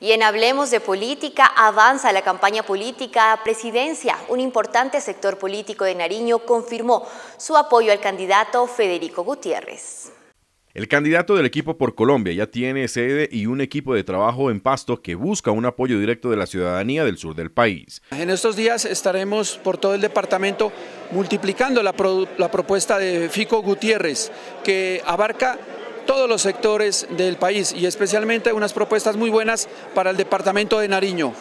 Y en Hablemos de Política avanza la campaña política presidencia. Un importante sector político de Nariño confirmó su apoyo al candidato Federico Gutiérrez. El candidato del equipo por Colombia ya tiene sede y un equipo de trabajo en Pasto que busca un apoyo directo de la ciudadanía del sur del país. En estos días estaremos por todo el departamento multiplicando la, la propuesta de Fico Gutiérrez, que abarca todos los sectores del país y especialmente unas propuestas muy buenas para el departamento de Nariño.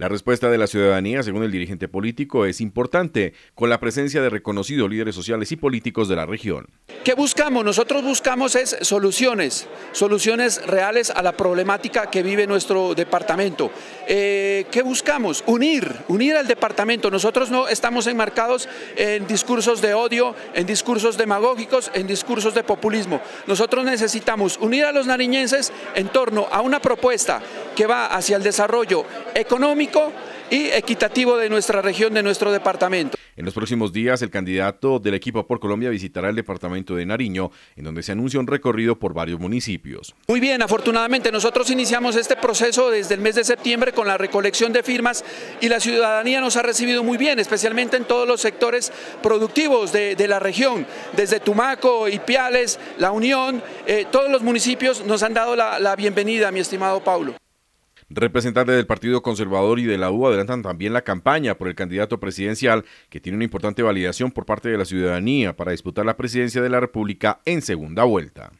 La respuesta de la ciudadanía, según el dirigente político, es importante, con la presencia de reconocidos líderes sociales y políticos de la región. ¿Qué buscamos? Nosotros buscamos es soluciones, soluciones reales a la problemática que vive nuestro departamento. Eh, ¿Qué buscamos? Unir, unir al departamento. Nosotros no estamos enmarcados en discursos de odio, en discursos demagógicos, en discursos de populismo. Nosotros necesitamos unir a los nariñenses en torno a una propuesta que va hacia el desarrollo económico y equitativo de nuestra región, de nuestro departamento. En los próximos días, el candidato del equipo por Colombia visitará el departamento de Nariño, en donde se anuncia un recorrido por varios municipios. Muy bien, afortunadamente nosotros iniciamos este proceso desde el mes de septiembre con la recolección de firmas y la ciudadanía nos ha recibido muy bien, especialmente en todos los sectores productivos de, la región, desde Tumaco, Ipiales, La Unión, eh, todos los municipios nos han dado la, la bienvenida, mi estimado Paulo. Representantes del Partido Conservador y de la U adelantan también la campaña por el candidato presidencial, que tiene una importante validación por parte de la ciudadanía para disputar la presidencia de la República en segunda vuelta.